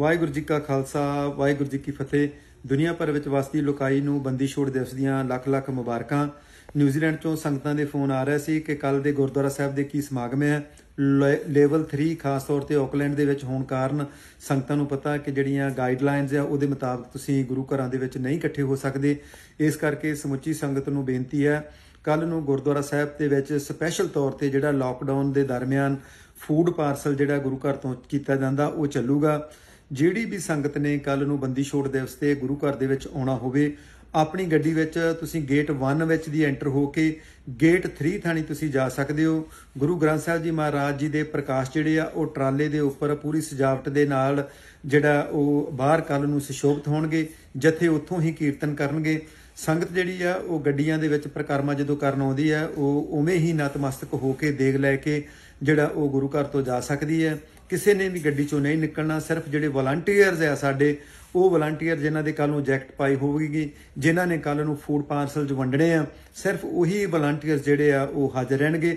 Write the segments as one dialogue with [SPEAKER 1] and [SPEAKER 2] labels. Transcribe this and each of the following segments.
[SPEAKER 1] ਵਾਹਿਗੁਰੂ ਜੀ ਕਾ ਖਾਲਸਾ ਵਾਹਿਗੁਰੂ ਜੀ ਕੀ ਫਤਿਹ ਦੁਨੀਆ ਭਰ ਵਿੱਚ ਵਸਦੀ ਲੋਕਾਈ ਨੂੰ ਬੰਦੀ ਛੋੜ ਦਿਵਸ ਦੀਆਂ ਲੱਖ ਲੱਖ ਮੁਬਾਰਕਾਂ ਨਿਊਜ਼ੀਲੈਂਡ ਤੋਂ ਸੰਗਤਾਂ ਦੇ ਫੋਨ ਆ ਰਹੇ ਸੀ ਕਿ ਕੱਲ ਦੇ ਗੁਰਦੁਆਰਾ ਸਾਹਿਬ ਦੇ ਕੀ ਸਮਾਗਮ ਹੈ ਲੈਵਲ 3 ਖਾਸ ਤੌਰ ਤੇ ਆਕਲੈਂਡ ਦੇ ਵਿੱਚ ਹੋਣ ਕਾਰਨ ਸੰਗਤਾਂ ਨੂੰ ਪਤਾ ਕਿ ਜਿਹੜੀਆਂ ਗਾਈਡਲਾਈਨਸ ਆ ਉਹਦੇ ਮੁਤਾਬਕ ਤੁਸੀਂ ਗੁਰੂ ਘਰਾਂ ਦੇ ਵਿੱਚ ਨਹੀਂ ਇਕੱਠੇ ਹੋ ਸਕਦੇ ਇਸ ਕਰਕੇ ਸਮੁੱਚੀ ਸੰਗਤ ਨੂੰ ਬੇਨਤੀ ਹੈ ਕੱਲ ਨੂੰ ਗੁਰਦੁਆਰਾ ਸਾਹਿਬ ਦੇ ਵਿੱਚ ਸਪੈਸ਼ਲ ਤੌਰ ਤੇ ਜਿਹੜਾ ਲਾਕਡਾਊਨ ਦੇ ਦਰਮਿਆਨ ਫੂਡ ਪਾਰਸਲ ਜਿਹੜਾ ਗੁਰੂ ਘਰ ਤੋਂ ਕੀਤਾ ਜਾਂਦਾ ਉਹ ਚੱਲੂਗਾ ਜਿਹੜੀ ਵੀ ਸੰਗਤ ਨੇ ਕੱਲ ਨੂੰ ਬੰਦੀ ਛੋੜ ਦਿਵਸ ਤੇ ਗੁਰੂ ਘਰ ਦੇ ਵਿੱਚ ਆਉਣਾ ਹੋਵੇ ਆਪਣੀ ਗੱਡੀ ਵਿੱਚ ਤੁਸੀਂ ਗੇਟ 1 ਵਿੱਚ ਦੀ ਐਂਟਰ ਹੋ ਕੇ ਗੇਟ 3 ਥਾਣੀ ਤੁਸੀਂ ਜਾ ਸਕਦੇ ਹੋ ਗੁਰੂ ਗ੍ਰੰਥ ਸਾਹਿਬ ਜੀ ਮਹਾਰਾਜ ਜੀ ਦੇ ਪ੍ਰਕਾਸ਼ ਜਿਹੜੇ ਆ ਉਹ ਟਰਾਲੇ ਦੇ ਉੱਪਰ ਪੂਰੀ ਸਜਾਵਟ ਦੇ ਨਾਲ ਜਿਹੜਾ ਉਹ ਬਾਹਰ ਕੱਲ ਨੂੰ ਸੁਸ਼ੋਭਿਤ ਹੋਣਗੇ ਜਿੱਥੇ ਉੱਥੋਂ ਹੀ ਕੀਰਤਨ ਕਰਨਗੇ ਸੰਗਤ ਜਿਹੜੀ ਆ ਉਹ ਗੱਡੀਆਂ ਦੇ ਵਿੱਚ ਪ੍ਰਕਰਮਾ ਜਦੋਂ ਕਰਨ ਆਉਂਦੀ ਆ ਉਹ ਉਵੇਂ ਹੀ ਨਤਮਸਤਕ ਹੋ ਕੇ ਦੇਖ ਲੈ ਕੇ ਜਿਹੜਾ ਉਹ ਗੁਰੂ ਘਰ ਤੋਂ ਜਾ ਸਕਦੀ ਹੈ ਕਿਸੇ ਨੇ ਵੀ ਗੱਡੀ ਚੋਂ ਨਹੀਂ ਨਿਕਲਣਾ ਸਿਰਫ ਜਿਹੜੇ ਵਲੰਟੀਅਰਸ ਆ ਸਾਡੇ ਉਹ ਵਲੰਟੀਅਰ ਜਿਨ੍ਹਾਂ ਦੇ ਕੱਲ ਨੂੰ ਜੈਕਟ ਪਾਈ ਹੋਵੇਗੀ ਜਿਨ੍ਹਾਂ ਨੇ ਕੱਲ ਨੂੰ ਫੂਡ ਪਾਰਸਲਸ ਵੰਡਣੇ ਆ ਸਿਰਫ ਉਹੀ ਵਲੰਟੀਅਰਸ ਜਿਹੜੇ ਆ ਉਹ ਹਾਜ਼ਰ ਰਹਿਣਗੇ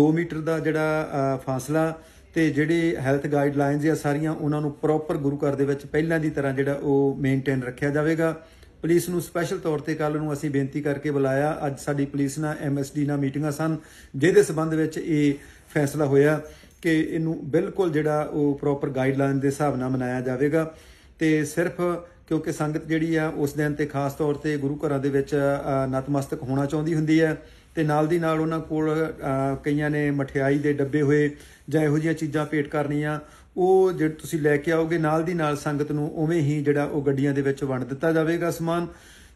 [SPEAKER 1] 2 ਮੀਟਰ ਦਾ ਜਿਹੜਾ ਫਾਸਲਾ ਤੇ ਜਿਹੜੇ ਹੈਲਥ ਗਾਈਡਲਾਈਨਸ ਆ ਸਾਰੀਆਂ ਉਹਨਾਂ ਨੂੰ ਪ੍ਰੋਪਰ ਗੁਰੂ ਘਰ ਦੇ ਵਿੱਚ ਪਹਿਲਾਂ ਦੀ ਤਰ੍ਹਾਂ ਜਿਹੜਾ ਉਹ ਮੇਨਟੇਨ ਰੱਖਿਆ ਜਾਵੇਗਾ ਪੁਲਿਸ ਨੂੰ ਸਪੈਸ਼ਲ ਤੌਰ ਤੇ ਕੱਲ ਨੂੰ ਅਸੀਂ ਬੇਨਤੀ ਕਰਕੇ ਬੁਲਾਇਆ ਅੱਜ ਸਾਡੀ ਪੁਲਿਸ ਨਾਲ ਐਮਐਸਡੀ ਨਾਲ ਮੀਟਿੰਗਾਂ ਸਨ ਜਿਹਦੇ ਸਬੰਧ ਵਿੱਚ ਇਹ ਫੈਸਲਾ ਹੋਇਆ ਕਿ ਇਹਨੂੰ ਬਿਲਕੁਲ ਜਿਹੜਾ ਉਹ ਪ੍ਰੋਪਰ ਗਾਈਡਲਾਈਨ ਦੇ ਹਿਸਾਬ ਨਾਲ ਮਨਾਇਆ ਜਾਵੇਗਾ ਤੇ ਸਿਰਫ ਕਿਉਂਕਿ ਸੰਗਤ ਜਿਹੜੀ ਆ ਉਸ ਦਿਨ ਤੇ ਖਾਸ ਤੌਰ ਤੇ ਗੁਰੂ ਘਰਾਂ ਦੇ ਵਿੱਚ ਨਤਮਸਤਕ ਹੋਣਾ ਚਾਹੁੰਦੀ ਹੁੰਦੀ ਹੈ ਤੇ ਨਾਲ ਦੀ ਨਾਲ ਉਹਨਾਂ ਕੋਲ ਕਈਆਂ ਨੇ ਮਠਿਆਈ ਦੇ ਡੱਬੇ ਹੋਏ ਜਾਂ ਇਹੋ ਜਿਹੀਆਂ ਚੀਜ਼ਾਂ ਪੇਟ ਕਰਨੀਆਂ ਉਹ ਜਿਹੜੇ ਤੁਸੀਂ ਲੈ ਕੇ ਆਓਗੇ ਨਾਲ ਦੀ ਨਾਲ ਸੰਗਤ ਨੂੰ ਉਵੇਂ ਹੀ ਜਿਹੜਾ ਉਹ ਗੱਡੀਆਂ ਦੇ ਵਿੱਚ ਵੰਡ ਦਿੱਤਾ ਜਾਵੇਗਾ ਸਮਾਨ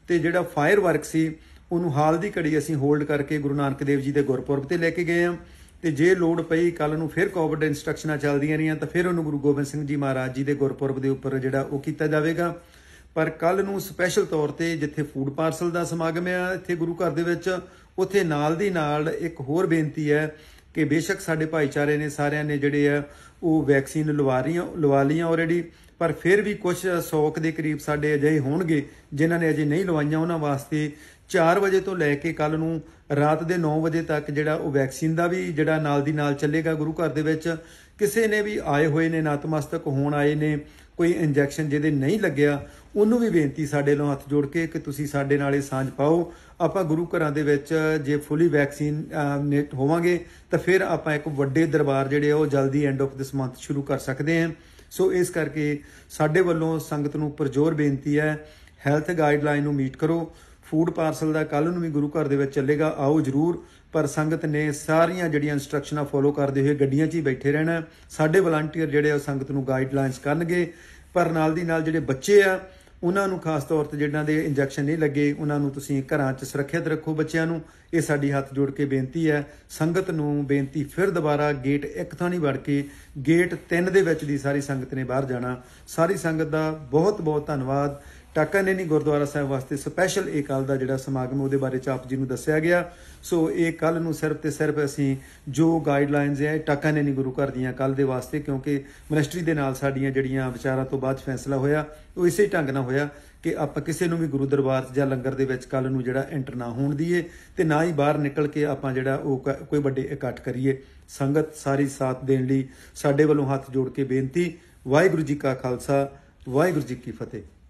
[SPEAKER 1] ਤੇ ਜਿਹੜਾ ਫਾਇਰ ਵਰਕ ਸੀ ਉਹਨੂੰ ਹਾਲ ਦੀ ਘੜੀ ਅਸੀਂ ਹੋਲਡ ਕਰਕੇ ਗੁਰੂ ਨਾਨਕ ਦੇਵ ਜੀ ਦੇ ਗੁਰਪੁਰਬ ਤੇ ਲੈ ਕੇ ਗਏ ਆਂ ਤੇ ਜੇ ਲੋੜ ਪਈ ਕੱਲ ਨੂੰ ਫਿਰ ਕੋਵਿਡ ਇਨਸਟਰਕਸ਼ਨਾਂ ਚੱਲਦੀਆਂ ਰਹੀਆਂ ਤਾਂ ਫਿਰ ਉਹਨੂੰ ਗੁਰੂ ਗੋਬਿੰਦ ਸਿੰਘ ਜੀ ਮਹਾਰਾਜ ਜੀ ਦੇ ਗੁਰਪੁਰਬ ਦੇ ਉੱਪਰ ਜਿਹੜਾ ਉਹ ਕੀਤਾ ਜਾਵੇਗਾ ਪਰ ਕੱਲ ਨੂੰ ਸਪੈਸ਼ਲ ਤੌਰ ਤੇ ਜਿੱਥੇ ਫੂਡ ਪਾਰਸਲ ਦਾ ਸਮਾਗਮ ਹੈ ਇੱਥੇ ਗੁਰੂ ਘਰ ਦੇ ਵਿੱਚ ਉੱਥੇ ਨਾਲ ਦੀ ਨਾਲ ਇੱਕ ਹੋਰ ਬੇਨਤੀ ਹੈ ਕਿ ਬੇਸ਼ੱਕ ਸਾਡੇ ਭਾਈਚਾਰੇ ਨੇ ਸਾਰਿਆਂ ਨੇ ਜਿਹੜੇ ਆ ਉਹ ਵੈਕਸੀਨ ਲਵਾ ਰਹੀਆਂ ਲਵਾ ਲਈਆਂ ਆਲਰੇਡੀ ਪਰ ਫਿਰ ਵੀ ਕੁਝ ਸੌਕ ਦੇ ਕਰੀਬ ਸਾਡੇ ਅਜੇ ਹੋਣਗੇ ਜਿਨ੍ਹਾਂ ਨੇ ਅਜੇ ਨਹੀਂ ਲਵਾਈਆਂ ਉਹਨਾਂ ਵਾਸਤੇ 4 ਵਜੇ ਤੋਂ ਲੈ ਕੇ ਕੱਲ ਨੂੰ ਰਾਤ ਦੇ 9 ਵਜੇ ਤੱਕ ਜਿਹੜਾ ਉਹ ਵੈਕਸੀਨ ਦਾ ਵੀ ਜਿਹੜਾ ਨਾਲ ਦੀ ਨਾਲ ਚੱਲੇਗਾ ਗੁਰੂ ਘਰ ਦੇ ਵਿੱਚ ਕਿਸੇ ਨੇ ਵੀ ਆਏ ਹੋਏ ਨੇ ਨਤਮਸਤਕ ਹੋਣ ਆਏ ਨੇ ਕੋਈ ਇੰਜੈਕਸ਼ਨ ਜਿਹਦੇ ਨਹੀਂ ਲੱਗਿਆ ਉਹਨੂੰ ਵੀ ਬੇਨਤੀ ਸਾਡੇ ਨਾਲ ਹੱਥ ਜੋੜ ਕੇ ਕਿ ਤੁਸੀਂ ਸਾਡੇ ਨਾਲ ਇਹ ਸਾਂਝ ਪਾਓ ਆਪਾਂ ਗੁਰੂ ਘਰਾਂ ਦੇ ਵਿੱਚ ਜੇ ਫੁੱਲੀ ਵੈਕਸੀਨ ਨੇਟ ਹੋਵਾਂਗੇ ਤਾਂ ਫਿਰ ਆਪਾਂ ਇੱਕ ਵੱਡੇ ਦਰਬਾਰ ਜਿਹੜੇ ਉਹ ਜਲਦੀ ਐਂਡ ਆਫ ਦਿਸ ਮੰਥ ਸ਼ੁਰੂ ਕਰ ਸਕਦੇ ਹਾਂ ਸੋ ਇਸ ਕਰਕੇ ਸਾਡੇ ਵੱਲੋਂ ਸੰਗਤ ਨੂੰ ਪਰਜੋਰ ਬੇਨਤੀ ਹੈ ਹੈਲਥ ਗਾਈਡਲਾਈਨ ਨੂੰ ਮੀਟ ਕਰੋ ਫੂਡ ਪਾਰਸਲ ਦਾ ਕੱਲ ਨੂੰ ਵੀ ਗੁਰੂ ਘਰ ਦੇ ਵਿੱਚ ਚੱਲੇਗਾ ਆਓ ਜਰੂਰ ਪਰ ਸੰਗਤ ਨੇ ਸਾਰੀਆਂ ਜਿਹੜੀਆਂ ਇਨਸਟਰਕਸ਼ਨਾਂ ਫੋਲੋ ਕਰਦੇ ਹੋਏ ਗੱਡੀਆਂ 'ਚ ਹੀ ਬੈਠੇ ਰਹਿਣਾ ਸਾਡੇ ਵਲੰਟੀਅਰ ਜਿਹੜੇ ਆ ਸੰਗਤ ਨੂੰ ਗਾਈਡਲਾਈਨਸ ਕਰਨਗੇ ਪਰ ਨਾਲ ਦੀ ਨਾਲ ਜਿਹੜੇ ਬੱਚੇ ਆ ਉਹਨਾਂ ਨੂੰ ਖਾਸ ਤੌਰ ਤੇ ਜਿਹੜਾਂ ਦੇ ਇੰਜੈਕਸ਼ਨ ਨਹੀਂ ਲੱਗੇ ਉਹਨਾਂ ਨੂੰ ਤੁਸੀਂ ਘਰਾਂ 'ਚ ਸੁਰੱਖਿਅਤ ਰੱਖੋ ਬੱਚਿਆਂ ਨੂੰ ਇਹ ਸਾਡੀ ਹੱਥ ਜੋੜ ਕੇ ਬੇਨਤੀ ਹੈ ਸੰਗਤ ਨੂੰ ਬੇਨਤੀ ਫਿਰ ਦੁਬਾਰਾ ਗੇਟ 1 ਥਾਂ ਨਹੀਂ ਵੜ ਕੇ ਗੇਟ 3 ਦੇ ਵਿੱਚ ਦੀ ਸਾਰੀ ਸੰਗਤ ਨੇ ਬਾਹਰ ਜਾਣਾ ਸਾਰੀ ਸੰਗਤ ਦਾ ਬਹੁਤ ਬਹੁਤ ਧੰਨਵਾਦ ਨਹੀਂ ਗੁਰਦੁਆਰਾ ਸਾਹਿਬ ਵਾਸਤੇ ਸਪੈਸ਼ਲ ਇੱਕ ਹਾਲ ਦਾ ਜਿਹੜਾ ਸਮਾਗਮ ਉਹਦੇ ਬਾਰੇ ਚ ਆਪ ਜੀ ਨੂੰ ਦੱਸਿਆ ਗਿਆ ਸੋ ਇਹ ਕੱਲ ਨੂੰ ਸਿਰਫ ਤੇ ਸਿਰਫ ਅਸੀਂ ਜੋ ਗਾਈਡਲਾਈਨਸ ਹੈ ਨਹੀਂ ਗੁਰੂ ਘਰ ਦੀਆਂ ਕੱਲ ਦੇ ਵਾਸਤੇ ਕਿਉਂਕਿ ਮਿਨਿਸਟਰੀ ਦੇ ਨਾਲ ਸਾਡੀਆਂ ਜਿਹੜੀਆਂ ਵਿਚਾਰਾਂ ਤੋਂ ਬਾਅਦ ਫੈਸਲਾ ਹੋਇਆ ਉਹ ਇਸੇ ਢੰਗ ਨਾਲ ਹੋਇਆ ਕਿ ਆਪਾਂ ਕਿਸੇ ਨੂੰ ਵੀ ਗੁਰੂ ਦਰਬਾਰ ਜਾਂ ਲੰਗਰ ਦੇ ਵਿੱਚ ਕੱਲ ਨੂੰ ਜਿਹੜਾ ਐਂਟਰ ਨਾ ਹੋਣ ਦੀਏ ਤੇ ਨਾ ਹੀ ਬਾਹਰ ਨਿਕਲ ਕੇ ਆਪਾਂ ਜਿਹੜਾ ਉਹ ਕੋਈ ਵੱਡੇ ਇਕੱਠ ਕਰੀਏ ਸੰਗਤ ਸਾਰੀ ਸਾਥ ਦੇਣ ਲਈ ਸਾਡੇ ਵੱਲੋਂ ਹੱਥ ਜੋੜ ਕੇ ਬੇਨਤੀ ਵਾਹਿਗੁਰੂ ਜੀ ਕਾ ਖਾਲਸਾ ਵਾਹਿਗੁਰੂ ਜੀ ਕੀ ਫਤਿਹ